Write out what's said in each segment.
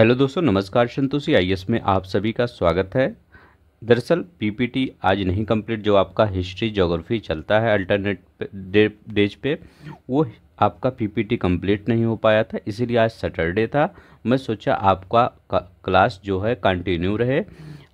Hello दोस्तों नमस्कार Santoshi I S में आप सभी का स्वागत है दरअसल पीपीटी आज नहीं कंप्लीट जो आपका हिस्ट्री जोग्राफी चलता है अल्टरनेट डेज पे वो आपका पीपीटी कंप्लीट नहीं हो पाया था इसीलिए आज सैटरडे था मैं सोचा आपका क्लास जो है कंटिन्यू रहे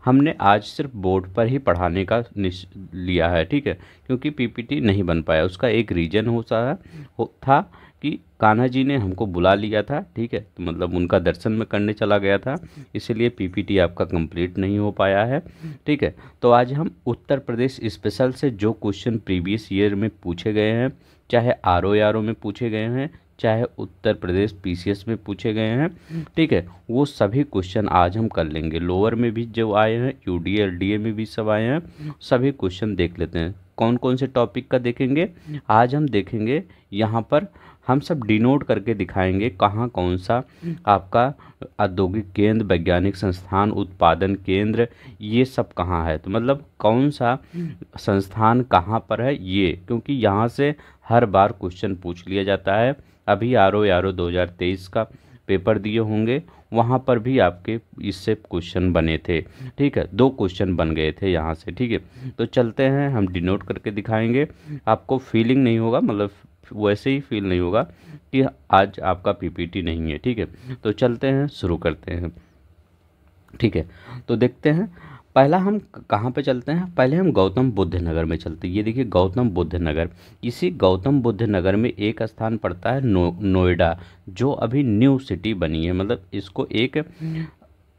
हमने आज सिर्फ बोर्ड पर ही पढ़ाने का लिया है ठीक है क्योंकि पीपीटी नहीं बन पाया उसका एक रीज़न हो था कि कान्हा जी ने हमको बुला लिया था ठीक है तो मतलब उनका दर्शन में करने चला गया था इसीलिए पीपीटी आपका कंप्लीट नहीं हो पाया है ठीक है तो आज हम उत्तर प्रदेश स्पेशल से जो क्वेश्चन प्रीवियस ईयर में पूछे गए हैं चाहे आर ओ आर ओ में पूछे गए हैं चाहे उत्तर प्रदेश पीसीएस में पूछे गए हैं ठीक है वो सभी क्वेश्चन आज हम कर लेंगे लोअर में भी जो आए हैं यू डी में भी सब आए हैं सभी क्वेश्चन देख लेते हैं कौन कौन से टॉपिक का देखेंगे आज हम देखेंगे यहाँ पर हम सब डिनोट करके दिखाएंगे कहाँ कौन सा आपका औद्योगिक केंद्र वैज्ञानिक संस्थान उत्पादन केंद्र ये सब कहाँ है तो मतलब कौन सा संस्थान कहाँ पर है ये क्योंकि यहाँ से हर बार क्वेश्चन पूछ लिया जाता है अभी आर ओ आर ओ दो हज़ार तेईस का पेपर दिए होंगे वहाँ पर भी आपके इससे क्वेश्चन बने थे ठीक है दो क्वेश्चन बन गए थे यहाँ से ठीक है तो चलते हैं हम डिनोट करके दिखाएंगे आपको फीलिंग नहीं होगा मतलब वैसे ही फील नहीं होगा कि आज आपका पीपीटी नहीं है ठीक है तो चलते हैं शुरू करते हैं ठीक है तो देखते हैं पहला हम कहाँ पे चलते हैं पहले हम गौतम बुद्ध नगर में चलते हैं ये देखिए गौतम बुद्ध नगर इसी गौतम बुद्ध नगर में एक स्थान पड़ता है नो नोएडा जो अभी न्यू सिटी बनी है मतलब इसको एक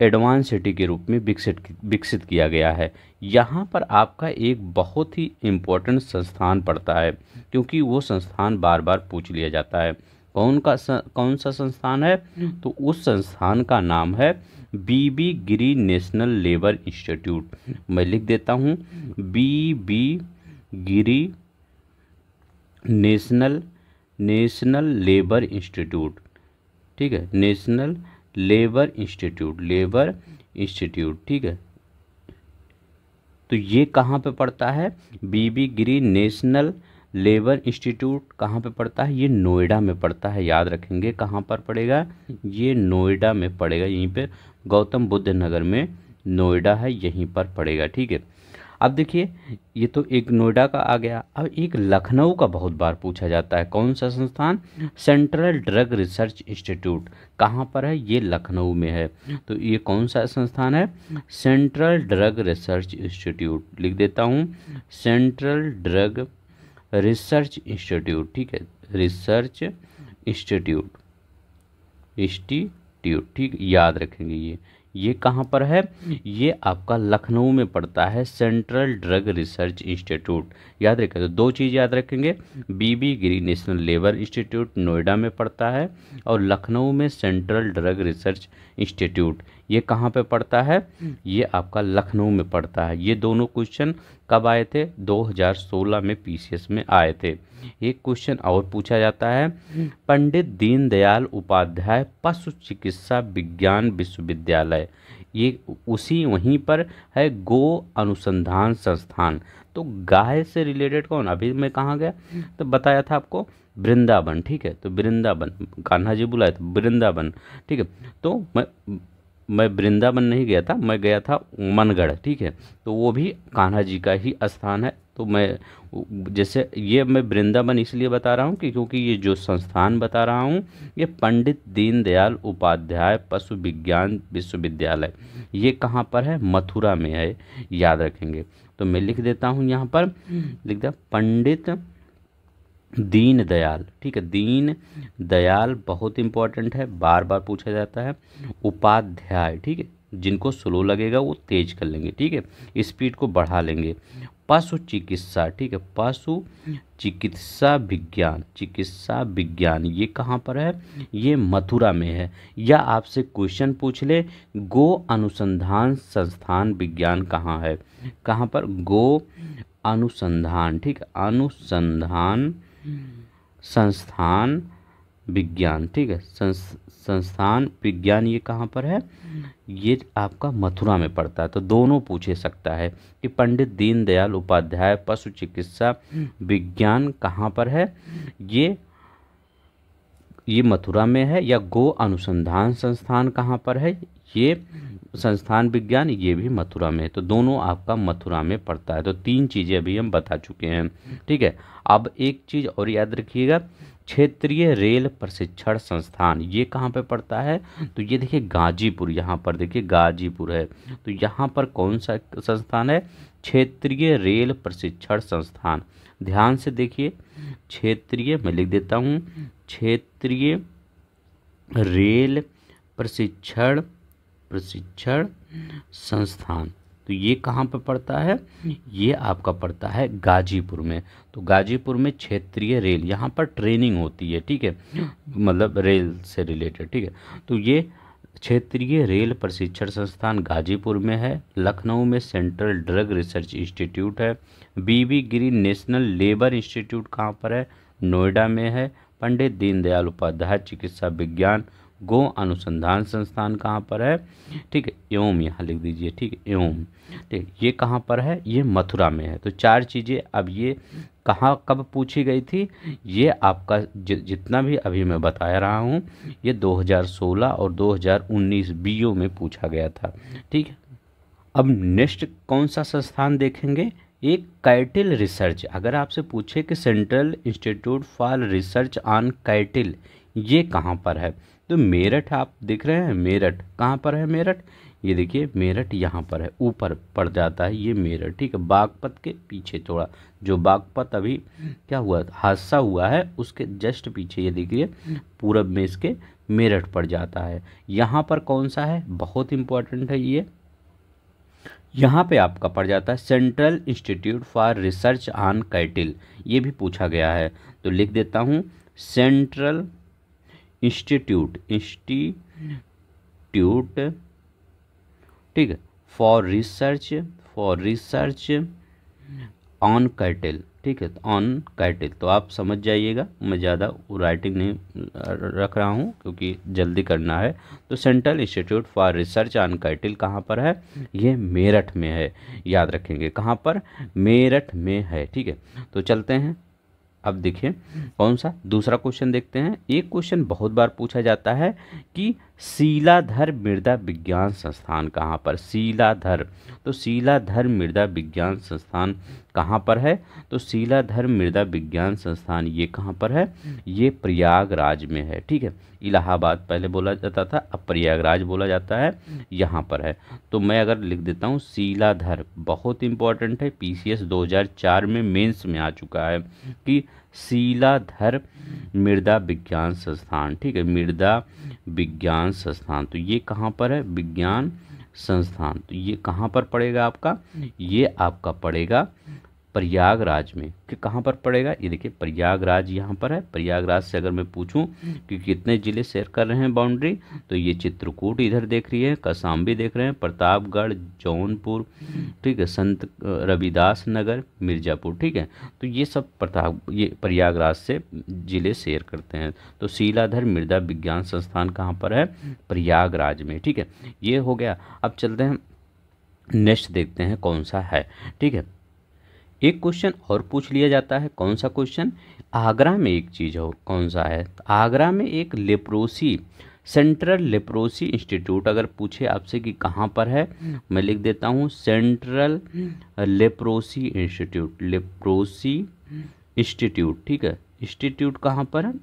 एडवांस सिटी के रूप में विकसित विकसित किया गया है यहाँ पर आपका एक बहुत ही इम्पोर्टेंट संस्थान पड़ता है क्योंकि वो संस्थान बार बार पूछ लिया जाता है कौन का कौन सा संस्थान है तो उस संस्थान का नाम है V V Giri national labour institute मैं लिख देता हूँ V V Giri national national labour institute ठीक है national labour institute labour institute ठीक है तो ये कहाँ पे पड़ता है V V Giri national labour institute कहाँ पे पड़ता है ये नोएडा में पड़ता है याद रखेंगे कहाँ पर पड़ेगा ये नोएडा में पड़ेगा यहीं पे गौतम बुद्ध नगर में नोएडा है यहीं पर पड़ेगा ठीक है अब देखिए ये तो एक नोएडा का आ गया अब एक लखनऊ का बहुत बार पूछा जाता है कौन सा संस्थान सेंट्रल ड्रग रिसर्च इंस्टीट्यूट कहाँ पर है ये लखनऊ में है तो ये कौन सा संस्थान है सेंट्रल ड्रग रिसर्च इंस्टीट्यूट लिख देता हूँ सेंट्रल ड्रग रिसर्च इंस्टीट्यूट ठीक है रिसर्च इंस्टीट्यूट इंस्टीट्यूट ठीक याद रखेंगे ये ये कहाँ पर है ये आपका लखनऊ में पड़ता है सेंट्रल ड्रग रिसर्च इंस्टीट्यूट याद रखें तो दो चीज़ याद रखेंगे V V Giri national labour institute Noida में पड़ता है और लखनऊ में सेंट्रल ड्रग रिसर्च इंस्टीट्यूट ये कहाँ पे पड़ता है हम्म। ये आपका लखनऊ में पड़ता है ये दोनों क्वेश्चन कब आए थे 2016 में पीसीएस में आए थे एक क्वेश्चन और पूछा जाता है हम्म। पंडित दीनदयाल उपाध्याय पशु चिकित्सा विज्ञान विश्वविद्यालय ये उसी वहीं पर है गो अनुसंधान संस्थान तो गाय से रिलेटेड कौन अभी मैं कहाँ गया हम्म। तो बताया था आपको वृंदावन ठीक है तो वृंदावन कान्हा जी बुलाए तो वृंदावन ठीक है तो मैं मैं वृंदावन नहीं गया था मैं गया था मनगढ़ ठीक है तो वो भी कान्हा जी का ही स्थान है तो मैं जैसे ये मैं वृंदावन इसलिए बता रहा हूँ कि क्योंकि ये जो संस्थान बता रहा हूँ ये पंडित दीनदयाल उपाध्याय पशु विज्ञान विश्वविद्यालय ये कहाँ पर है मथुरा में है याद रखेंगे तो मैं लिख देता हूँ यहाँ पर लिख दिया पंडित दीन दयाल ठीक है दीन दयाल बहुत इंपॉर्टेंट है बार बार पूछा जाता है उपाध्याय ठीक है जिनको स्लो लगेगा वो तेज कर लेंगे ठीक है स्पीड को बढ़ा लेंगे पशु चिकित्सा ठीक है पशु चिकित्सा विज्ञान चिकित्सा विज्ञान ये कहाँ पर है ये मथुरा में है या आपसे क्वेश्चन पूछ ले गो अनुसंधान संस्थान विज्ञान कहाँ है कहाँ पर गो अनुसंधान ठीक अनुसंधान संस्थान विज्ञान ठीक है संस, संस्थान विज्ञान ये कहाँ पर है ये आपका मथुरा में पड़ता है तो दोनों पूछे सकता है कि पंडित दीनदयाल उपाध्याय पशु चिकित्सा विज्ञान कहाँ पर है ये ये मथुरा में है या गो अनुसंधान संस्थान कहाँ पर है ये संस्थान विज्ञान ये भी मथुरा में है तो दोनों आपका मथुरा में पड़ता है तो तीन चीज़ें अभी हम बता चुके हैं ठीक है अब एक चीज़ और याद रखिएगा क्षेत्रीय रेल प्रशिक्षण संस्थान ये कहाँ पे पड़ता है तो ये देखिए गाजीपुर यहाँ पर देखिए गाजीपुर है तो यहाँ पर कौन सा संस्थान है क्षेत्रीय रेल प्रशिक्षण संस्थान ध्यान से देखिए क्षेत्रीय मैं लिख देता हूँ क्षेत्रीय रेल प्रशिक्षण प्रशिक्षण संस्थान तो ये कहाँ पर पड़ता है ये आपका पड़ता है गाजीपुर में तो गाजीपुर में क्षेत्रीय रेल यहाँ पर ट्रेनिंग होती है ठीक है मतलब रेल से रिलेटेड ठीक है तो ये क्षेत्रीय रेल प्रशिक्षण संस्थान गाजीपुर में है लखनऊ में सेंट्रल ड्रग रिसर्च इंस्टीट्यूट है V V Giri national labour institute कहाँ पर है नोएडा में है पंडित दीनदयाल उपाध्याय चिकित्सा विज्ञान गो अनुसंधान संस्थान कहाँ पर है ठीक है एवं यहाँ लिख दीजिए ठीक है एवं ठीक ये कहाँ पर है ये मथुरा में है तो चार चीज़ें अब ये कहाँ कब पूछी गई थी ये आपका जि, जितना भी अभी मैं बता रहा हूँ ये 2016 और 2019 बीओ में पूछा गया था ठीक है अब नेक्स्ट कौन सा संस्थान देखेंगे एक कैटिल रिसर्च अगर आपसे पूछे कि central institute for research on cattle ये कहाँ पर है तो मेरठ आप देख रहे हैं मेरठ कहाँ पर है मेरठ ये देखिए मेरठ यहाँ पर है ऊपर पड़ जाता है ये मेरठ ठीक है बागपत के पीछे थोड़ा जो बागपत अभी क्या हुआ हादसा हुआ है उसके जस्ट पीछे ये देखिए पूरब में इसके मेरठ पड़ जाता है यहाँ पर कौन सा है बहुत इम्पोर्टेंट है ये यहाँ पे आपका पड़ जाता है central institute for research on cattle ये भी पूछा गया है तो लिख देता हूँ सेंट्रल इंस्टीट्यूट इंस्टीट्यूट ठीक है for research for research on cattle ठीक है ऑन कैटल तो आप समझ जाइएगा मैं ज़्यादा राइटिंग नहीं रख रहा हूँ क्योंकि जल्दी करना है तो central institute for research on cattle कहाँ पर है ये मेरठ में है याद रखेंगे कहाँ पर मेरठ में है ठीक है तो चलते हैं अब देखिए कौन सा दूसरा क्वेश्चन देखते हैं एक क्वेश्चन बहुत बार पूछा जाता है कि शीलाधर मृदा विज्ञान संस्थान कहाँ पर शीलाधर तो शीलाधर मृदा विज्ञान संस्थान कहाँ पर है तो शीलाधर मृदा विज्ञान संस्थान ये कहाँ पर है ये प्रयागराज में है ठीक है इलाहाबाद पहले बोला जाता था अब प्रयागराज बोला जाता है यहाँ पर है तो मैं अगर लिख देता हूँ शीलाधर बहुत इंपॉर्टेंट है पी सी में मेन्स में आ चुका है कि शीलाधर मृदा विज्ञान संस्थान ठीक है मृदा विज्ञान संस्थान तो ये कहाँ पर है विज्ञान संस्थान तो ये कहाँ पर पड़ेगा आपका ये आपका पड़ेगा प्रयागराज में कि कहाँ पर पड़ेगा ये देखिए प्रयागराज यहाँ पर है प्रयागराज से अगर मैं पूछूं कि कितने ज़िले शेयर कर रहे हैं बाउंड्री तो ये चित्रकूट इधर देख रही है कसाम्बी देख रहे हैं प्रतापगढ़ जौनपुर ठीक है संत रविदास नगर मिर्ज़ापुर ठीक है तो ये सब प्रताप ये प्रयागराज से ज़िले शेयर करते हैं तो शीलाधर मृदा विज्ञान संस्थान कहाँ पर है प्रयागराज में ठीक है ये हो गया अब चलते हैं नेक्स्ट देखते हैं कौन सा है ठीक है एक क्वेश्चन और पूछ लिया जाता है कौन सा क्वेश्चन आगरा में एक चीज़ हो कौन सा है तो आगरा में एक लेप्रोसी सेंट्रल लेप्रोसी इंस्टीट्यूट अगर पूछे आपसे कि कहाँ पर है मैं लिख देता हूँ central leprosy institute leprosy institute ठीक है इंस्टीट्यूट कहाँ पर है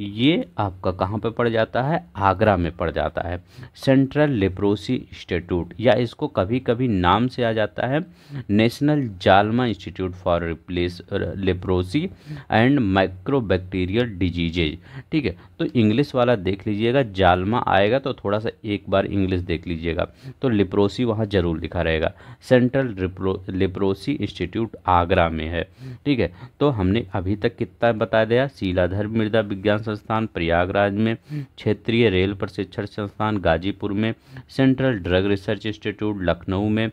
ये आपका कहाँ पे पड़ जाता है आगरा में पड़ जाता है सेंट्रल लेप्रोसी इंस्टीट्यूट या इसको कभी कभी नाम से आ जाता है national Jalma institute for replace leprosy and mycobacterial diseases ठीक है तो इंग्लिश वाला देख लीजिएगा जालमा आएगा तो थोड़ा सा एक बार इंग्लिश देख लीजिएगा तो लिप्रोसी वहाँ ज़रूर लिखा रहेगा सेंट्रल लिप्रोसी इंस्टीट्यूट आगरा में है ठीक है तो हमने अभी तक कितना बता दिया शीलाधर मृदा विज्ञान संस्थान प्रयागराज में क्षेत्रीय रेल प्रशिक्षण संस्थान गाजीपुर में central drug research institute Lucknow में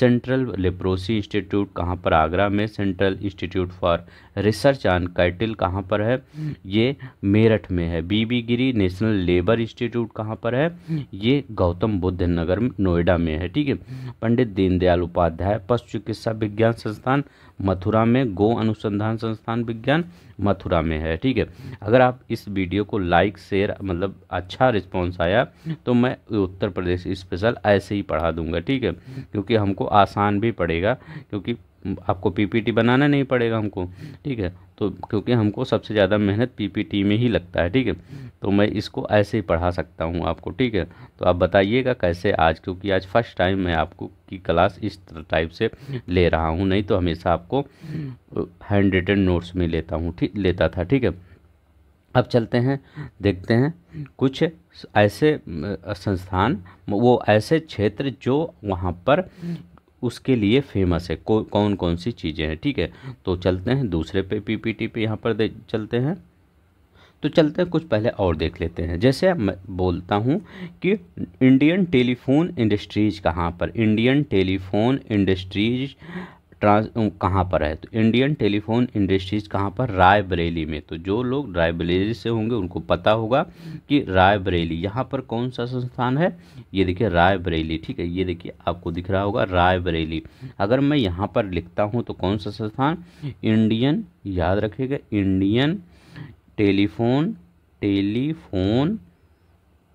सेंट्रल लिप्रोसी इंस्टीट्यूट कहाँ पर आगरा में central institute for research on cattle कहाँ पर है ये मेरठ में है है V V Giri national labour institute कहाँ पर है हम्म। ये गौतम बुद्ध नगर नोएडा में है ठीक है हम्म। पंडित दीनदयाल उपाध्याय पशु चिकित्सा विज्ञान संस्थान मथुरा में गो अनुसंधान संस्थान विज्ञान मथुरा में है ठीक है अगर आप इस वीडियो को लाइक शेयर मतलब अच्छा रिस्पॉन्स आया हम्म। तो मैं उत्तर प्रदेश स्पेशल ऐसे ही पढ़ा दूंगा ठीक है क्योंकि हमको आसान भी पड़ेगा क्योंकि आपको पीपीटी बनाना नहीं पड़ेगा हमको ठीक है तो क्योंकि हमको सबसे ज़्यादा मेहनत पीपीटी में ही लगता है ठीक है तो मैं इसको ऐसे ही पढ़ा सकता हूँ आपको ठीक है तो आप बताइएगा कैसे आज क्योंकि आज फर्स्ट टाइम मैं आपको की क्लास इस टाइप से ले रहा हूँ नहीं तो हमेशा आपको हैंड रिटन नोट्स में लेता हूँ ठीक लेता था ठीक है अब चलते हैं देखते हैं कुछ ऐसे संस्थान वो ऐसे क्षेत्र जो वहाँ पर उसके लिए फेमस है को, कौन कौन सी चीज़ें हैं ठीक है तो चलते हैं दूसरे पे पीपीटी पे यहाँ पर चलते हैं तो चलते हैं कुछ पहले और देख लेते हैं जैसे मैं बोलता हूँ कि इंडियन टेलीफोन इंडस्ट्रीज कहाँ पर इंडियन टेलीफोन इंडस्ट्रीज ट्रांस कहाँ पर है तो इंडियन टेलीफोन इंडस्ट्रीज़ कहाँ पर रायबरेली में तो जो लोग रायबरेली से होंगे उनको पता होगा कि रायबरेली यहाँ पर कौन सा संस्थान है ये देखिए रायबरेली ठीक है ये देखिए आपको दिख रहा होगा रायबरेली अगर मैं यहाँ पर लिखता हूँ तो कौन सा संस्थान इंडियन याद रखेगा इंडियन टेलीफोन टेलीफोन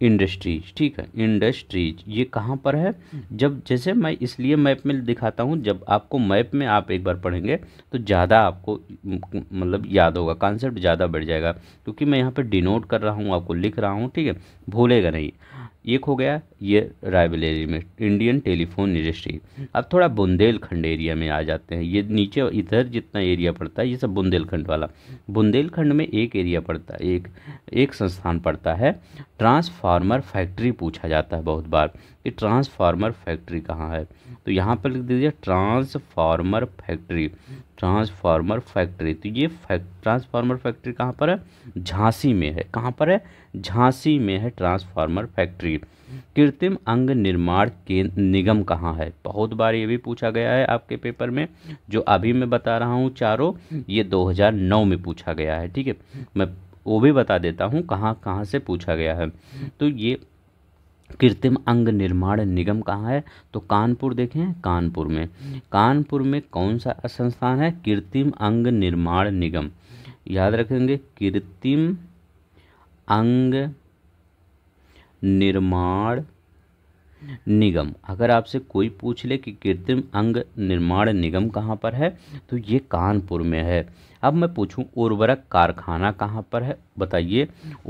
इंडस्ट्रीज ठीक है इंडस्ट्रीज ये कहाँ पर है जब जैसे मैं इसलिए मैप में दिखाता हूँ जब आपको मैप में आप एक बार पढ़ेंगे तो ज़्यादा आपको मतलब याद होगा कॉन्सेप्ट ज़्यादा बढ़ जाएगा क्योंकि मैं यहाँ पर डिनोट कर रहा हूँ आपको लिख रहा हूँ ठीक है भूलेगा नहीं एक हो गया ये रायबरेली में इंडियन टेलीफोन इंडस्ट्री अब थोड़ा बुंदेलखंड एरिया में आ जाते हैं ये नीचे इधर जितना एरिया पड़ता है ये सब बुंदेलखंड वाला बुंदेलखंड में एक एरिया पड़ता है एक एक संस्थान पड़ता है ट्रांसफार्मर फैक्ट्री पूछा जाता है बहुत बार कि ट्रांसफार्मर फैक्ट्री कहाँ है तो यहाँ पर लिख दीजिए ट्रांसफार्मर फैक्ट्री ट्रांसफार्मर फैक्ट्री तो ये फैक्ट ट्रांसफार्मर फैक्ट्री कहाँ पर है झांसी में है कहाँ पर है झांसी में है ट्रांसफार्मर फैक्ट्री कृत्रिम अंग निर्माण केंद्र निगम कहाँ है बहुत बार ये भी पूछा गया है आपके पेपर में जो अभी मैं बता रहा हूँ चारों ये 2009 में पूछा गया है ठीक है मैं वो भी बता देता हूँ कहाँ कहाँ से पूछा गया है तो ये कृत्रिम अंग निर्माण निगम कहाँ है तो कानपुर देखें कानपुर में कानपुर में कौन सा संस्थान है कृत्रिम अंग निर्माण निगम याद रखेंगे कृत्रिम अंग निर्माण निगम अगर आपसे कोई पूछ ले कि कृत्रिम अंग निर्माण निगम कहाँ पर है तो ये कानपुर में है अब मैं पूछूं उर्वरक कारखाना कहाँ पर है बताइए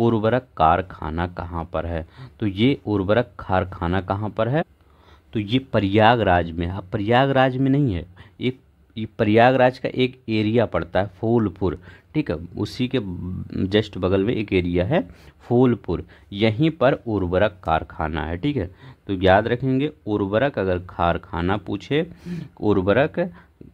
उर्वरक कारखाना कहाँ पर है तो ये उर्वरक कारखाना कहाँ पर है तो ये प्रयागराज में है प्रयागराज में नहीं है एक ये प्रयागराज का एक एरिया पड़ता है फूलपुर ठीक है उसी के जस्ट बगल में एक एरिया है फूलपुर यहीं पर उर्वरक कारखाना है ठीक है तो याद रखेंगे उर्वरक अगर कारखाना पूछे उर्वरक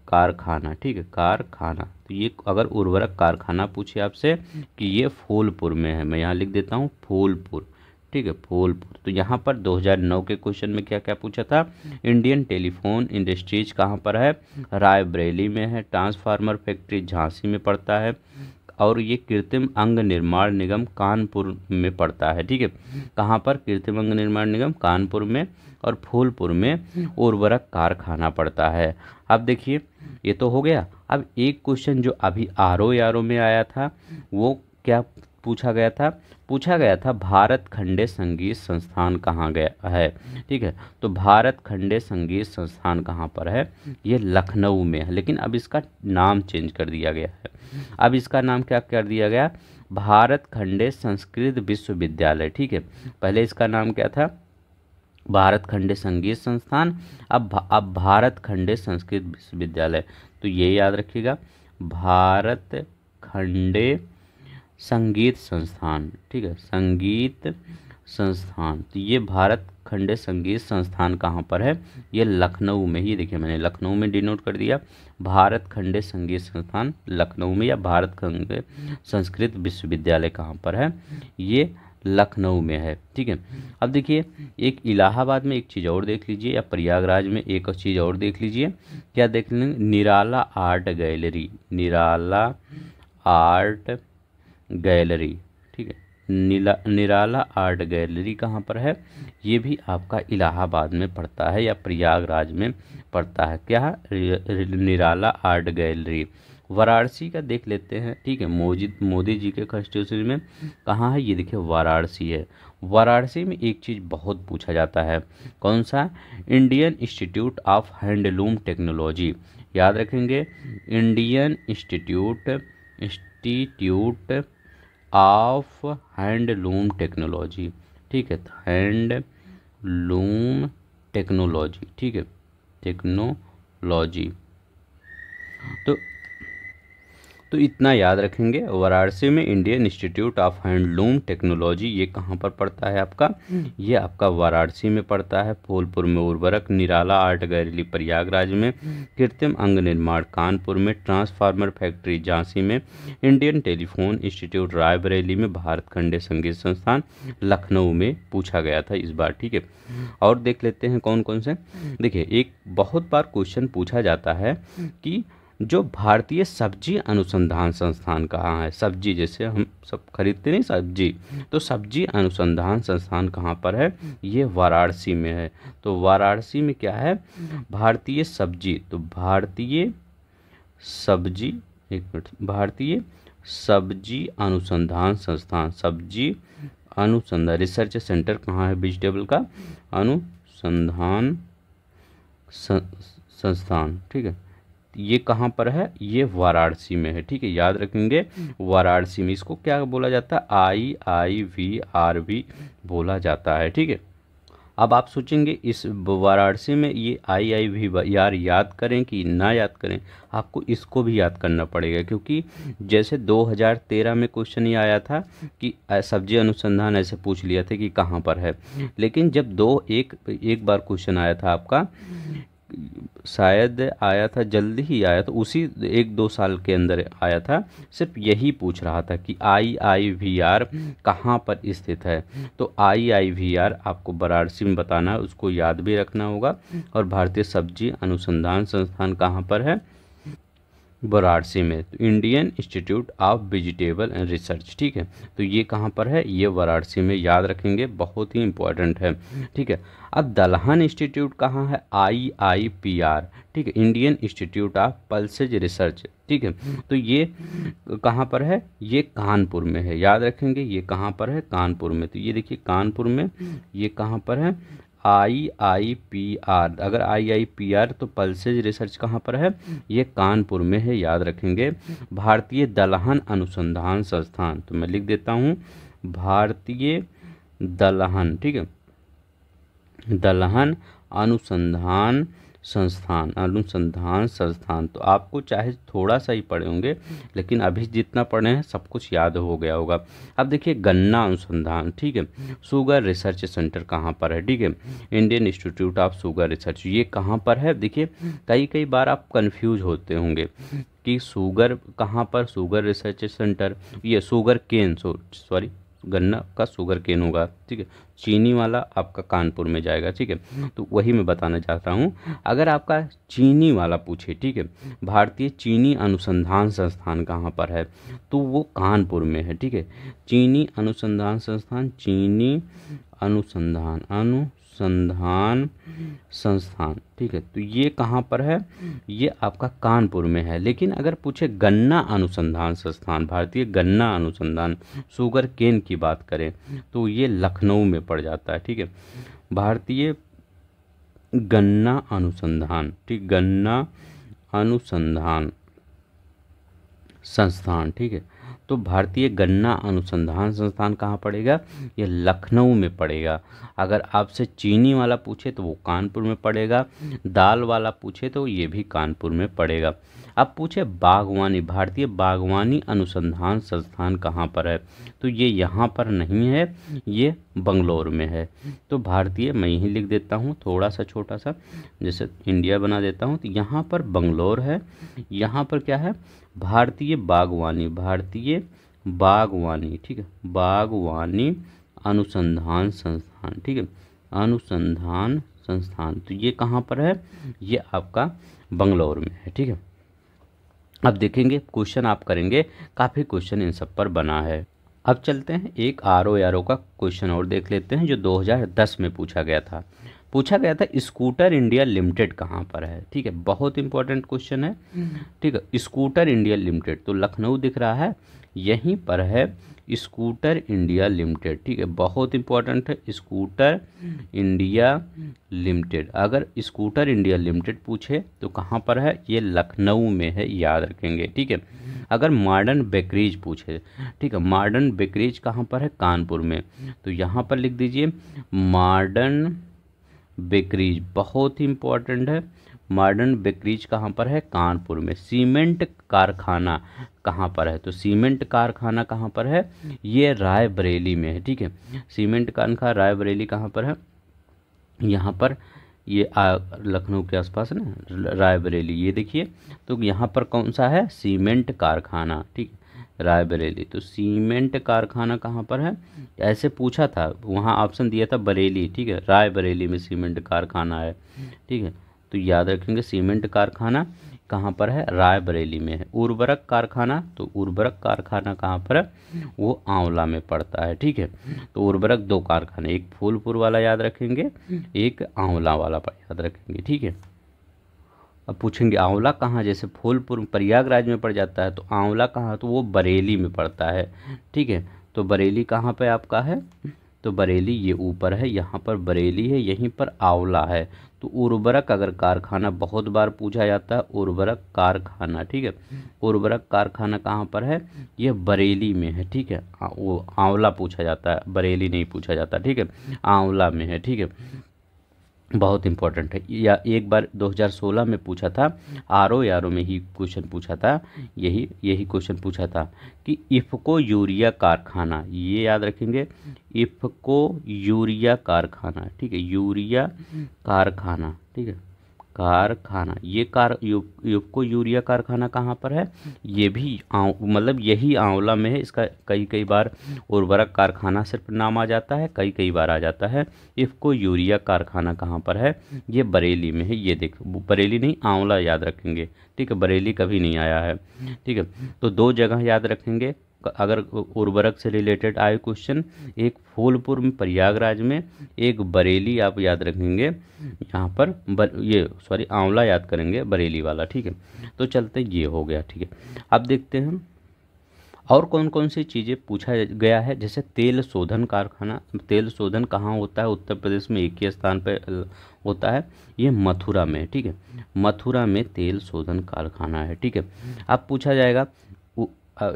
कारखाना ठीक है कारखाना तो ये अगर उर्वरक कारखाना पूछे आपसे कि ये फूलपुर में है मैं यहाँ लिख देता हूँ फूलपुर ठीक है फूलपुर तो यहाँ पर 2009 के क्वेश्चन में क्या क्या पूछा था इंडियन टेलीफोन इंडस्ट्रीज कहाँ पर है रायबरेली में है ट्रांसफार्मर फैक्ट्री झांसी में पड़ता है और ये कृत्रिम अंग निर्माण निगम कानपुर में पड़ता है ठीक है कहाँ पर कृत्रिम अंग निर्माण निगम कानपुर में और फूलपुर में उर्वरक कारखाना पड़ता है अब देखिए ये तो हो गया अब एक क्वेश्चन जो अभी आर ओ आर ओ में आया था वो क्या पूछा गया था पूछा गया था भारत खंडे संगीत संस्थान कहाँ गया है ठीक है तो भारत खंडे संगीत संस्थान कहाँ पर है ये लखनऊ में है लेकिन अब इसका नाम चेंज कर दिया गया है अब इसका नाम क्या कर दिया गया भारत खंडे संस्कृत विश्वविद्यालय ठीक है पहले इसका नाम क्या था भारत खंडे संगीत संस्थान अब भा, अब भारत खंडे संस्कृत विश्वविद्यालय तो ये याद रखिएगा भारत खंडे संगीत संस्थान ठीक है संगीत संस्थान तो ये भारत खंडे संगीत संस्थान कहाँ पर है ये लखनऊ में ही देखिए मैंने लखनऊ में डिनोट कर दिया भारत खंडे संगीत संस्थान लखनऊ में या भारत खंडे संस्कृत विश्वविद्यालय कहाँ पर है ये लखनऊ में है ठीक है अब देखिए एक इलाहाबाद में एक चीज़ और देख लीजिए या प्रयागराज में एक और चीज़ और देख लीजिए क्या देख लेंगे Nirala art gallery Nirala art gallery ठीक है निला निराला आर्ट गैलरी कहाँ पर है ये भी आपका इलाहाबाद में पड़ता है या प्रयागराज में पड़ता है क्या निराला आर्ट गैलरी वाराणसी का देख लेते हैं ठीक है मोदी मोदी जी के कॉन्स्टिट्यूशन में कहाँ है ये देखिए वाराणसी है वाराणसी में एक चीज़ बहुत पूछा जाता है कौन सा Indian institute of handloom technology याद रखेंगे Indian institute institute of handloom technology ठीक है हैंडलूम टेक्नोलॉजी ठीक है टेक्नोलॉजी तो तो इतना याद रखेंगे वाराणसी में Indian institute of handloom technology ये कहाँ पर पड़ता है आपका हम्म। ये आपका वाराणसी में पड़ता है फूलपुर में उर्वरक निराला आर्ट गैरली प्रयागराज में हम्म। कृत्रिम अंग निर्माण कानपुर में ट्रांसफार्मर फैक्ट्री झांसी में इंडियन टेलीफोन इंस्टीट्यूट रायबरेली में भारत खंडे संगीत संस्थान लखनऊ में पूछा गया था इस बार ठीक है हम्म। और देख लेते हैं कौन कौन से देखिए एक बहुत बार क्वेश्चन पूछा जाता है कि जो भारतीय सब्जी अनुसंधान संस्थान कहाँ है सब्जी जैसे हम सब खरीदते नहीं सब्जी तो सब्जी अनुसंधान संस्थान कहाँ पर है ये वाराणसी में है तो वाराणसी में क्या है भारतीय सब्जी तो भारतीय सब्जी एक मिनट भारतीय सब्जी अनुसंधान संस्थान सब्जी अनुसंधान रिसर्च सेंटर कहाँ है वेजिटेबल का अनुसंधान संस्थान ठीक है ये कहाँ पर है ये वाराणसी में है ठीक है याद रखेंगे हम्म। वाराणसी में इसको क्या बोला जाता है I I V R V बोला जाता है ठीक है अब आप सोचेंगे इस वाराणसी में ये आई आई वी यार याद करें कि ना याद करें आपको इसको भी याद करना पड़ेगा क्योंकि जैसे 2013 में क्वेश्चन ये आया था कि सब्जी अनुसंधान ऐसे पूछ लिया था कि कहाँ पर है हम्म। लेकिन जब दो एक एक बार क्वेश्चन आया था आपका शायद आया था जल्दी ही आया था उसी एक दो साल के अंदर आया था सिर्फ यही पूछ रहा था कि आई आई वी आर कहाँ पर स्थित है तो आई आई वी आर आपको वाराणसी में बताना है उसको याद भी रखना होगा और भारतीय सब्जी अनुसंधान संस्थान कहाँ पर है वाराणसी में तो Indian institute of vegetable and research ठीक है तो ये कहाँ पर है ये वाराणसी में याद रखेंगे बहुत ही इंपॉर्टेंट है ठीक है अब दलहन इंस्टीट्यूट कहाँ है आई आई पी आर ठीक है Indian institute of pulses research ठीक है तो ये कहाँ पर है ये कानपुर में है याद रखेंगे ये कहाँ पर है कानपुर में तो ये देखिए कानपुर में ये कहाँ पर है आई आई पी आर अगर आई आई पी आर तो पल्सेज रिसर्च कहाँ पर है ये कानपुर में है याद रखेंगे भारतीय दलहन अनुसंधान संस्थान तो मैं लिख देता हूँ भारतीय दलहन ठीक है दलहन अनुसंधान संस्थान अनुसंधान संस्थान तो आपको चाहे थोड़ा सा ही पढ़े होंगे लेकिन अभी जितना पढ़े हैं सब कुछ याद हो गया होगा अब देखिए गन्ना अनुसंधान ठीक है शुगर रिसर्च सेंटर कहाँ पर है ठीक है Indian institute of sugar research ये कहाँ पर है देखिए कई कई बार आप कन्फ्यूज़ होते होंगे कि शुगर कहाँ पर शुगर रिसर्च सेंटर ये शुगर केन सॉरी गन्ना का शुगर केन होगा ठीक है चीनी वाला आपका कानपुर में जाएगा ठीक है तो वही मैं बताना चाहता हूँ अगर आपका चीनी वाला पूछे ठीक है भारतीय चीनी अनुसंधान संस्थान कहाँ पर है तो वो कानपुर में है ठीक है चीनी अनुसंधान संस्थान चीनी अनुसंधान अनु अनुसंधान हम्म। संस्थान ठीक है तो ये कहाँ पर है ये आपका कानपुर में है लेकिन अगर पूछे गन्ना अनुसंधान संस्थान भारतीय गन्ना अनुसंधान शुगर केन की बात करें तो ये लखनऊ में पड़ जाता है ठीक है भारतीय गन्ना अनुसंधान ठीक गन्ना अनुसंधान संस्थान ठीक है तो भारतीय गन्ना अनुसंधान संस्थान कहाँ पड़ेगा ये लखनऊ में पड़ेगा अगर आपसे चीनी वाला पूछे तो वो कानपुर में पड़ेगा दाल वाला पूछे तो ये भी कानपुर में पड़ेगा अब पूछे बागवानी भारतीय बागवानी अनुसंधान संस्थान कहाँ पर है तो ये यहाँ पर नहीं है ये बंगलोर में है तो भारतीय मैं यहीं लिख देता हूँ थोड़ा सा छोटा सा जैसे इंडिया बना देता हूँ तो यहाँ पर बंगलोर है यहाँ पर क्या है भारतीय बागवानी भारतीय बागवानी ठीक है बागवानी अनुसंधान संस्थान ठीक है अनुसंधान संस्थान तो ये कहाँ पर है ये आपका बंगलौर में है ठीक है अब देखेंगे क्वेश्चन आप करेंगे काफ़ी क्वेश्चन इन सब पर बना है अब चलते हैं एक आर ओ आर ओ का क्वेश्चन और देख लेते हैं जो 2010 में पूछा गया था पूछा गया था स्कूटर इंडिया लिमिटेड कहाँ पर है ठीक है बहुत इंपॉर्टेंट क्वेश्चन है हम्म। ठीक है स्कूटर इंडिया लिमिटेड तो लखनऊ दिख रहा है यहीं पर है स्कूटर इंडिया लिमिटेड ठीक है बहुत इंपॉर्टेंट है scooter hmm. India hmm. Limited अगर स्कूटर इंडिया लिमिटेड पूछे तो कहाँ पर है ये लखनऊ में है याद रखेंगे ठीक है अगर मॉडर्न बेकरीज पूछे ठीक है मॉडर्न बेकरीज कहाँ पर है कानपुर में तो यहाँ पर लिख दीजिए मॉडर्न बेकरीज बहुत ही इम्पोर्टेंट है मॉडर्न बेकरीज कहाँ पर है कानपुर में सीमेंट कारखाना कहाँ पर है तो सीमेंट कारखाना कहाँ पर है ये रायबरेली में है ठीक है सीमेंट कारखाना रायबरेली कहाँ पर है यहाँ पर ये लखनऊ के आसपास ना रायबरेली ये देखिए तो यहाँ पर कौन सा है सीमेंट कारखाना ठीक है रायबरेली तो सीमेंट कारखाना कहाँ पर है ऐसे पूछा था वहाँ ऑप्शन दिया था बरेली ठीक है रायबरेली में सीमेंट कारखाना है ठीक है तो याद रखेंगे सीमेंट कारखाना कहाँ पर है रायबरेली में है उर्वरक कारखाना तो उर्वरक कारखाना कहाँ पर है वो आंवला में पड़ता है ठीक है तो उर्वरक दो कारखाने एक फूलपुर वाला याद रखेंगे एक आंवला वाला याद रखेंगे ठीक है अब पूछेंगे आंवला कहाँ जैसे फूलपुर प्रयागराज में पड़ जाता है तो आंवला कहाँ तो वो बरेली में पड़ता है ठीक है तो बरेली कहाँ पर आपका है तो बरेली ये ऊपर है यहाँ पर बरेली है यहीं पर आंवला है तो उर्वरक अगर कारखाना बहुत बार पूछा जाता है उर्वरक कारखाना ठीक है उर्वरक कारखाना कहाँ पर है यह बरेली में है ठीक है वो आंवला पूछा जाता है बरेली नहीं पूछा जाता ठीक है आंवला में है ठीक है बहुत इंपॉर्टेंट है या एक बार 2016 में पूछा था आर ओ आर ओ में ही क्वेश्चन पूछा था यही यही क्वेश्चन पूछा था कि इफ़को यूरिया कारखाना ये याद रखेंगे इफ़को यूरिया कारखाना ठीक है यूरिया कारखाना ठीक है कारखाना ये कार यूपको यूरिया कारखाना कहाँ पर है ये भी मतलब यही आंवला में है इसका कई कई बार उर्वरक कारखाना सिर्फ नाम आ जाता है कई कई बार आ जाता है इफको यूरिया कारखाना कहाँ पर है ये बरेली में है ये देख बरेली नहीं आंवला याद रखेंगे ठीक है बरेली कभी नहीं आया है ठीक है तो दो जगह याद रखेंगे अगर उर्वरक से रिलेटेड आए क्वेश्चन एक फूलपुर में प्रयागराज में एक बरेली आप याद रखेंगे यहाँ पर बर, ये सॉरी आंवला याद करेंगे बरेली वाला ठीक है तो चलते ये हो गया ठीक है अब देखते हैं और कौन कौन सी चीज़ें पूछा गया है जैसे तेल शोधन कारखाना तेल शोधन कहाँ होता है उत्तर प्रदेश में एक ही स्थान पर होता है ये मथुरा में ठीक है मथुरा में तेल शोधन कारखाना है ठीक है अब पूछा जाएगा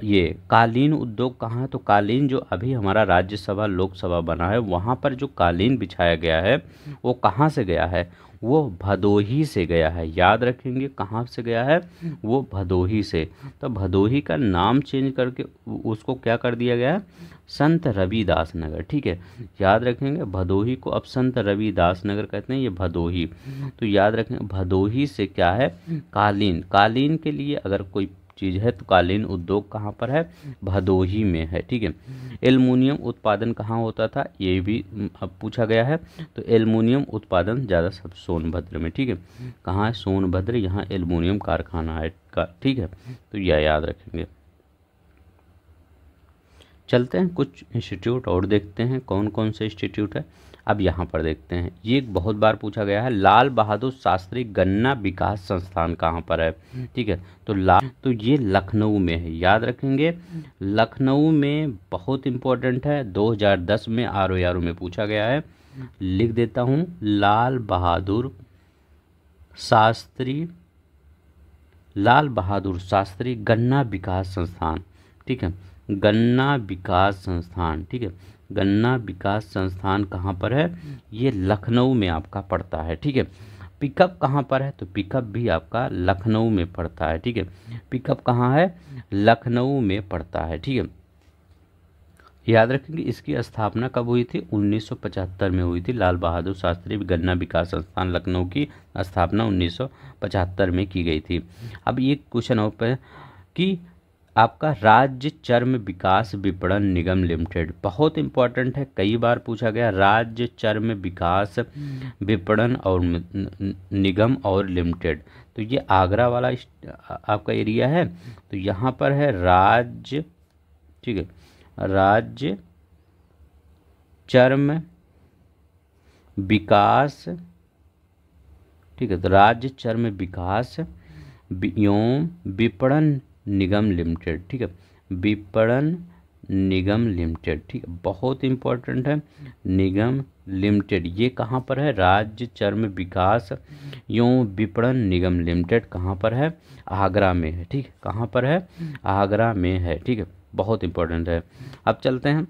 ये कालीन उद्योग कहाँ है तो कालीन जो अभी हमारा राज्यसभा लोकसभा बना है वहाँ पर जो कालीन बिछाया गया है वो कहाँ से गया है वो भदोही से गया है याद रखेंगे कहाँ से गया है वो भदोही से तो भदोही का नाम चेंज करके उसको क्या कर दिया गया है संत रविदास नगर ठीक है याद रखेंगे भदोही को अब संत रविदास नगर कहते हैं ये भदोही तो याद रखें भदोही से क्या है कालीन कालीन के लिए अगर कोई चीज़ है तो कालीन उद्योग कहाँ पर है भदोही में है ठीक है एलमोनियम उत्पादन कहाँ होता था ये भी अब पूछा गया है तो एलमोनियम उत्पादन ज़्यादा सब सोनभद्र में ठीक है कहाँ है सोनभद्र यहाँ एलमोनियम कारखाना है का ठीक है तो यह या याद रखेंगे चलते हैं कुछ इंस्टीट्यूट और देखते हैं कौन कौन से इंस्टीट्यूट है अब यहाँ पर देखते हैं ये एक बहुत बार पूछा गया है लाल बहादुर शास्त्री गन्ना विकास संस्थान कहाँ पर है हम्म। ठीक है तो लाल तो ये लखनऊ में है याद रखेंगे हम्म। लखनऊ में बहुत इंपॉर्टेंट है 2010 में आर ओ में पूछा गया है हम्म। लिख देता हूँ लाल बहादुर शास्त्री लाल बहादुर शास्त्री गन्ना विकास संस्थान ठीक है गन्ना विकास संस्थान ठीक है गन्ना विकास संस्थान कहाँ पर है ये लखनऊ में आपका पड़ता है ठीक है पिकअप कहाँ पर है तो पिकअप भी आपका लखनऊ में पड़ता है ठीक है पिकअप कहाँ है लखनऊ में पड़ता है ठीक है याद रखेंगे इसकी स्थापना कब हुई थी 1975 में हुई थी लाल बहादुर शास्त्री गन्ना विकास संस्थान लखनऊ की स्थापना 1975 में की गई थी अब ये क्वेश्चन हो पे कि आपका राज्य चर्म विकास विपणन निगम लिमिटेड बहुत इंपॉर्टेंट है कई बार पूछा गया राज्य चर्म विकास विपणन और निगम और लिमिटेड तो ये आगरा वाला आपका एरिया है तो यहाँ पर है राज्य ठीक है राज्य चर्म विकास ठीक है तो राज्य चर्म विकास विपणन निगम लिमिटेड ठीक है विपणन निगम लिमिटेड ठीक है बहुत इम्पोर्टेंट है निगम लिमिटेड ये कहाँ पर है राज्य चर्म विकास एवं विपणन निगम लिमिटेड कहाँ पर है आगरा में है ठीक कहाँ पर है आगरा में है ठीक है बहुत इम्पोर्टेंट है अब चलते हैं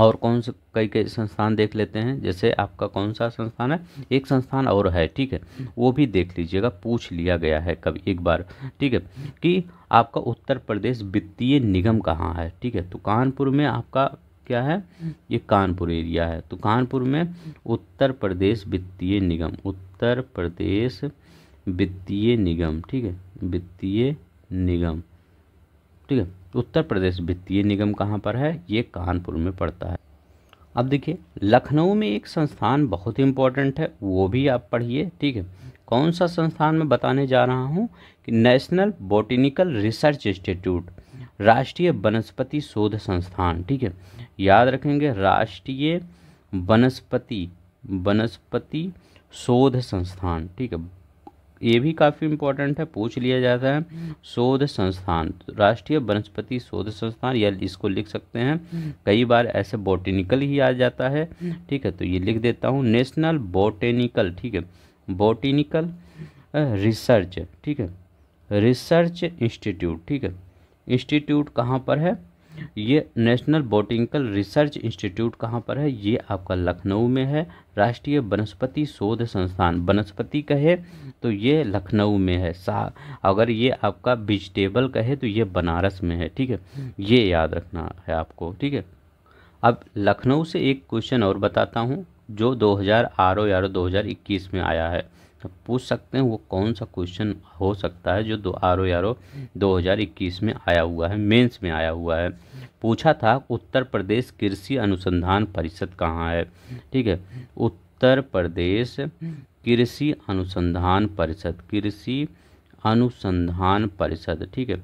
और कौन से कई कई संस्थान देख लेते हैं जैसे आपका कौन सा संस्थान है एक संस्थान और है ठीक है वो भी देख लीजिएगा पूछ लिया गया है कभी एक बार ठीक है कि आपका उत्तर प्रदेश वित्तीय निगम कहाँ है ठीक है तो कानपुर में आपका क्या है ये कानपुर एरिया है तो कानपुर में उत्तर प्रदेश वित्तीय निगम उत्तर प्रदेश वित्तीय निगम ठीक है वित्तीय निगम ठीक है उत्तर प्रदेश वित्तीय निगम कहाँ पर है ये कानपुर में पड़ता है अब देखिए लखनऊ में एक संस्थान बहुत इम्पोर्टेंट है वो भी आप पढ़िए ठीक है कौन सा संस्थान मैं बताने जा रहा हूँ कि नेशनल बोटेनिकल रिसर्च इंस्टीट्यूट राष्ट्रीय वनस्पति शोध संस्थान ठीक है याद रखेंगे राष्ट्रीय वनस्पति वनस्पति शोध संस्थान ठीक है ये भी काफ़ी इंपॉर्टेंट है पूछ लिया जाता है शोध संस्थान राष्ट्रीय वनस्पति शोध संस्थान या इसको लिख सकते हैं कई बार ऐसे बोटेनिकल ही आ जाता है ठीक है तो ये लिख देता हूँ नेशनल बोटेनिकल ठीक है बोटेनिकल रिसर्च ठीक है रिसर्च इंस्टीट्यूट ठीक है इंस्टीट्यूट कहाँ पर है ये नेशनल बोटिनिकल रिसर्च इंस्टीट्यूट कहाँ पर है ये आपका लखनऊ में है राष्ट्रीय वनस्पति शोध संस्थान वनस्पति कहे तो ये लखनऊ में है सा अगर ये आपका वेजिटेबल कहे तो ये बनारस में है ठीक है ये याद रखना है आपको ठीक है अब लखनऊ से एक क्वेश्चन और बताता हूँ जो दो हज़ार आर ओ हज़ार इक्कीस में आया है तो पूछ सकते हैं वो कौन सा क्वेश्चन हो सकता है जो दो आर ओ आर ओ दो हज़ार इक्कीस में आया हुआ है मेंस में आया हुआ है पूछा था उत्तर प्रदेश कृषि अनुसंधान परिषद कहाँ है ठीक है उत्तर प्रदेश कृषि अनुसंधान परिषद कृषि अनुसंधान परिषद ठीक है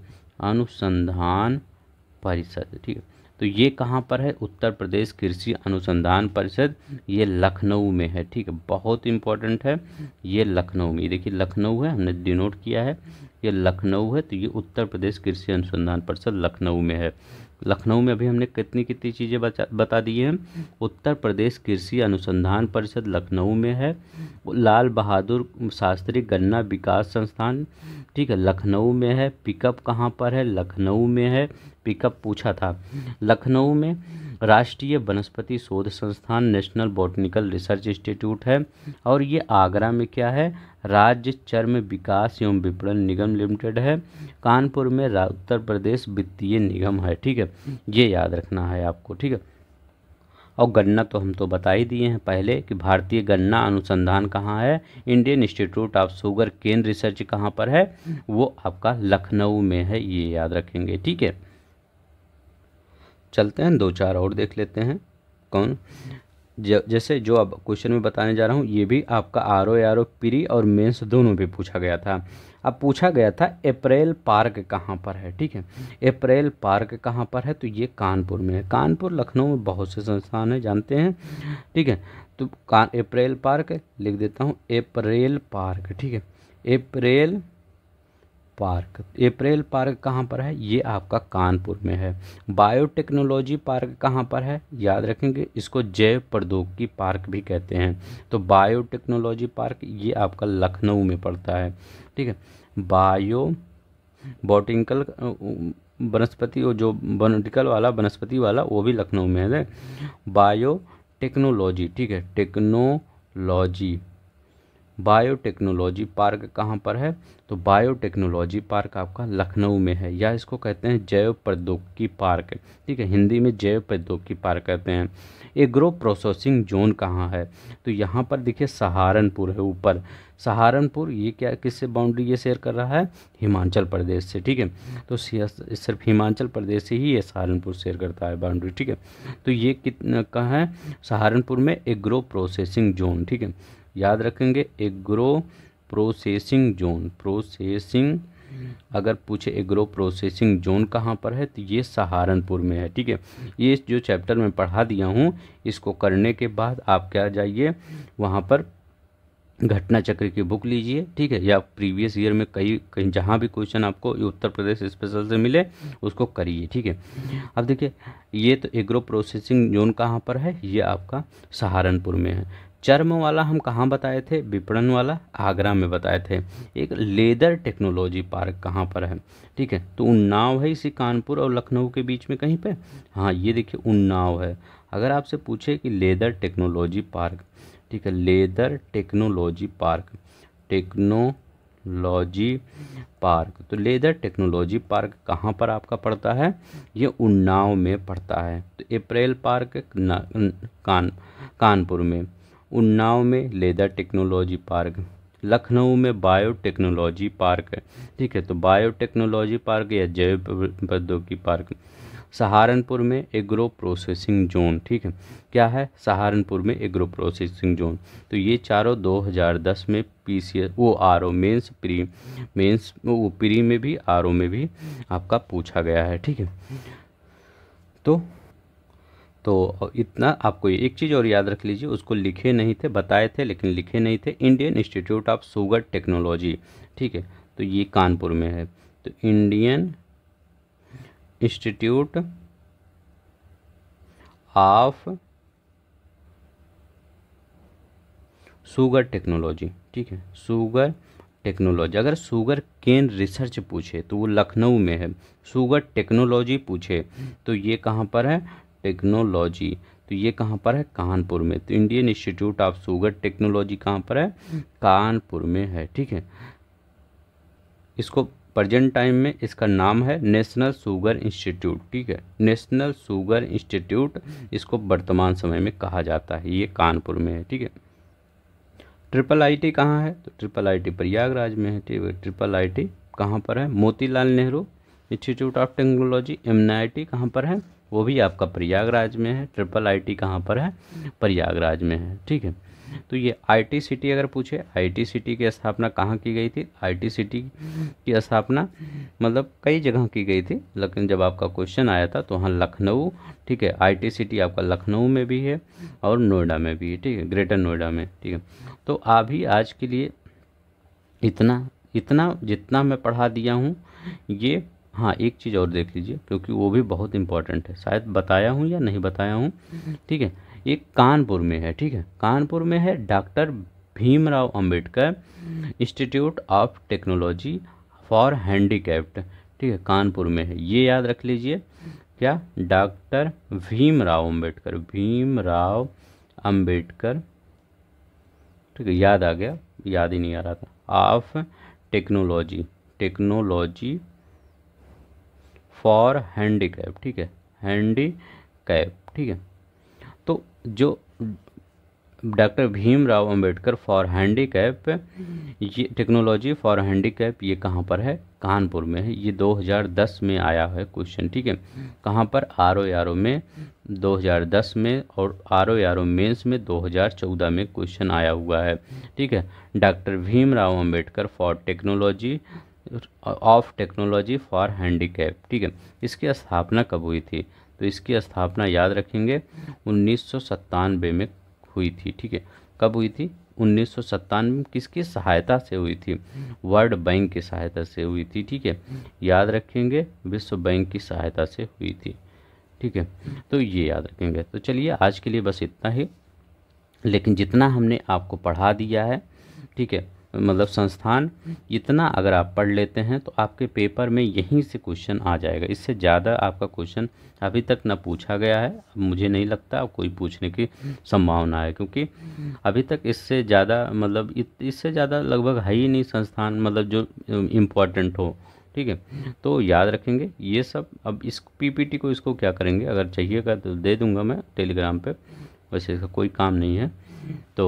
अनुसंधान परिषद ठीक है तो ये कहाँ पर है उत्तर प्रदेश कृषि अनुसंधान परिषद ये लखनऊ में है ठीक है बहुत इंपॉर्टेंट है ये लखनऊ में देखिए लखनऊ है हमने डिनोट किया है ये लखनऊ है तो ये उत्तर प्रदेश कृषि अनुसंधान परिषद लखनऊ में है लखनऊ में अभी हमने कितनी कितनी चीज़ें बचा बता दी हैं उत्तर प्रदेश कृषि अनुसंधान परिषद लखनऊ में है लाल बहादुर शास्त्री गन्ना विकास संस्थान ठीक है लखनऊ में है पिकअप कहाँ पर है लखनऊ में है पिकअप पूछा था लखनऊ में राष्ट्रीय वनस्पति शोध संस्थान नेशनल बॉटनिकल रिसर्च इंस्टीट्यूट है और ये आगरा में क्या है राज्य चर्म विकास एवं विपणन निगम लिमिटेड है कानपुर में उत्तर प्रदेश वित्तीय निगम है ठीक है ये याद रखना है आपको ठीक है और गन्ना तो हम तो बता ही दिए हैं पहले कि भारतीय गन्ना अनुसंधान कहाँ है Indian institute of sugar cane research कहाँ पर है वो आपका लखनऊ में है ये याद रखेंगे ठीक है चलते हैं दो चार और देख लेते हैं कौन जैसे जो अब क्वेश्चन में बताने जा रहा हूँ ये भी आपका R O R O pre और मेंस दोनों भी पूछा गया था अब पूछा गया था अप्रैल पार्क कहाँ पर है ठीक है अप्रैल पार्क कहाँ पर है तो ये कानपुर में है कानपुर लखनऊ में बहुत से संस्थान हैं जानते हैं ठीक है तो कान अप्रैल पार्क लिख देता हूँ अप्रैल पार्क ठीक है अप्रैल पार्क अप्रैल पार्क कहाँ पर है ये आपका कानपुर में है बायोटेक्नोलॉजी पार्क कहाँ पर है याद रखेंगे इसको जैव प्रौद्योगिकी पार्क भी कहते हैं तो बायोटेक्नोलॉजी पार्क ये आपका लखनऊ में पड़ता है ठीक है बायो बॉटिकल वनस्पति और जो बॉटिकल वाला वनस्पति वाला वो भी लखनऊ में है बायो टेक्नोलॉजी ठीक है टेक्नोलॉजी बायोटेक्नोलॉजी पार्क कहाँ पर है तो बायोटेक्नोलॉजी पार्क आपका लखनऊ में है या इसको कहते हैं जैव प्रौद्योगिकी पार्क ठीक है हिंदी में जैव प्रौद्योगिकी पार्क कहते हैं एग्रो प्रोसेसिंग जोन कहाँ है तो यहाँ पर देखिए सहारनपुर है ऊपर सहारनपुर ये क्या किससे बाउंड्री ये शेयर कर रहा है हिमाचल प्रदेश से ठीक है तो सिर्फ हिमाचल प्रदेश से ही ये सहारनपुर शेयर करता है बाउंड्री ठीक है तो ये कितना कहाँ है सहारनपुर में एग्रो प्रोसेसिंग जोन ठीक है याद रखेंगे एग्रो प्रोसेसिंग जोन प्रोसेसिंग अगर पूछे एग्रो प्रोसेसिंग जोन कहाँ पर है तो ये सहारनपुर में है ठीक है ये जो चैप्टर में पढ़ा दिया हूँ इसको करने के बाद आप क्या जाइए वहाँ पर घटना चक्र की बुक लीजिए ठीक है या प्रीवियस ईयर में कई कहीं जहाँ भी क्वेश्चन आपको उत्तर प्रदेश स्पेशल से मिले उसको करिए ठीक है अब देखिए ये तो एग्रो प्रोसेसिंग जोन कहाँ पर है ये आपका सहारनपुर में है चर्म वाला हम कहाँ बताए थे विपणन वाला आगरा में बताए थे एक लेदर टेक्नोलॉजी पार्क कहाँ पर है ठीक है तो उन्नाव है इसी कानपुर और लखनऊ के बीच में कहीं पे हाँ ये देखिए उन्नाव है अगर आपसे पूछे कि लेदर टेक्नोलॉजी पार्क ठीक है leather technology park technology park तो लेदर टेक्नोलॉजी पार्क कहाँ पर आपका पड़ता है ये उन्नाव में पड़ता है तो अप्रैल पार्क कान कानपुर में उन्नाव में लेदर टेक्नोलॉजी पार्क लखनऊ में बायोटेक्नोलॉजी पार्क है ठीक है तो बायोटेक्नोलॉजी पार्क या जैव प्रौद्योगिकी पार्क सहारनपुर में एग्रो प्रोसेसिंग जोन ठीक है क्या है सहारनपुर में एग्रो प्रोसेसिंग जोन तो ये चारों 2010 में पी सी एस वो R O mains pre mains वो प्री में भी आर ओ में भी आपका पूछा गया है ठीक है तो तो इतना आपको एक चीज़ और याद रख लीजिए उसको लिखे नहीं थे बताए थे लेकिन लिखे नहीं थे Indian institute of sugar technology ठीक है तो ये कानपुर में है तो Indian institute of sugar technology ठीक है शुगर टेक्नोलॉजी अगर शुगर केन रिसर्च पूछे तो वो लखनऊ में है शुगर टेक्नोलॉजी पूछे तो ये कहाँ पर है टेक्नोलॉजी तो ये कहाँ पर है कानपुर में तो Indian institute of sugar technology कहाँ पर है कानपुर में है ठीक है इसको प्रजेंट टाइम में इसका नाम है नेशनल शुगर इंस्टीट्यूट ठीक है नेशनल शुगर इंस्टीट्यूट इसको वर्तमान समय में कहा जाता है ये कानपुर में है ठीक है ट्रिपल आईटी कहाँ है तो ट्रिपल आईटी प्रयागराज में है ठीक है ट्रिपल आईटी कहाँ पर है Motilal Nehru institute of technology M I T कहाँ पर है वो भी आपका प्रयागराज में है ट्रिपल आईटी कहाँ पर है प्रयागराज में है ठीक है तो ये आईटी सिटी अगर पूछे आईटी सिटी की स्थापना कहाँ की गई थी आईटी सिटी की स्थापना मतलब कई जगह की गई थी लेकिन जब आपका क्वेश्चन आया था तो वहाँ लखनऊ ठीक है आईटी सिटी आपका लखनऊ में भी है और नोएडा में भी है ठीक है ग्रेटर नोएडा में ठीक है तो अभी आज के लिए इतना इतना जितना मैं पढ़ा दिया हूँ ये हाँ एक चीज़ और देख लीजिए क्योंकि वो भी बहुत इम्पॉर्टेंट है शायद बताया हूँ या नहीं बताया हूँ ठीक है एक कानपुर में है ठीक है कानपुर में है doctor Bhimrao Ambedkar institute of technology for handicapped ठीक है कानपुर में है ये याद रख लीजिए क्या डॉक्टर भीमराव अंबेडकर भीमराव अंबेडकर ठीक है याद आ गया याद ही नहीं आ रहा था of technology technology for handicap ठीक है हैंडी कैप ठीक है तो जो doctor Bhimrao Ambedkar for handicap ये टेक्नोलॉजी फॉर हैंडी कैप ये कहाँ पर है कानपुर में है ये 2010 में आया है क्वेश्चन ठीक है कहाँ पर आर ओ आर ओ में 2010 में और R O R O mains में 2014 में क्वेश्चन आया हुआ है ठीक है doctor Bhimrao Ambedkar for technology of technology for handicap ठीक है इसकी स्थापना कब हुई थी तो इसकी स्थापना याद रखेंगे उन्नीस में हुई थी ठीक है कब हुई थी उन्नीस में किसकी सहायता से हुई थी वर्ल्ड बैंक की सहायता से हुई थी ठीक है याद रखेंगे विश्व बैंक की सहायता से हुई थी ठीक है तो ये याद रखेंगे तो चलिए आज के लिए बस इतना ही लेकिन जितना हमने आपको पढ़ा दिया है ठीक है मतलब संस्थान इतना अगर आप पढ़ लेते हैं तो आपके पेपर में यहीं से क्वेश्चन आ जाएगा इससे ज़्यादा आपका क्वेश्चन अभी तक ना पूछा गया है मुझे नहीं लगता कोई पूछने की संभावना है क्योंकि अभी तक इससे ज़्यादा मतलब इससे ज़्यादा लगभग है ही नहीं संस्थान मतलब जो इम्पोर्टेंट हो ठीक है तो याद रखेंगे ये सब अब इस पी को इसको क्या करेंगे अगर चाहिएगा तो दे दूँगा मैं टेलीग्राम पर वैसे इसका कोई काम नहीं है तो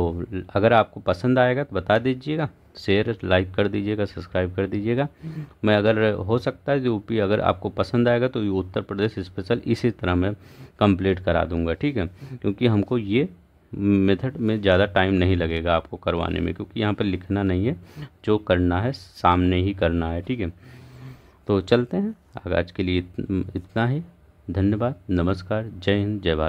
अगर आपको पसंद आएगा तो बता दीजिएगा शेयर लाइक कर दीजिएगा सब्सक्राइब कर दीजिएगा मैं अगर हो सकता है यूपी अगर आपको पसंद आएगा तो ये उत्तर प्रदेश स्पेशल इसी तरह मैं कंप्लीट करा दूंगा ठीक है क्योंकि हमको ये मेथड में ज़्यादा टाइम नहीं लगेगा आपको करवाने में क्योंकि यहाँ पर लिखना नहीं है जो करना है सामने ही करना है ठीक है तो चलते हैं आज के लिए इतना ही धन्यवाद नमस्कार जय हिंद जय भारत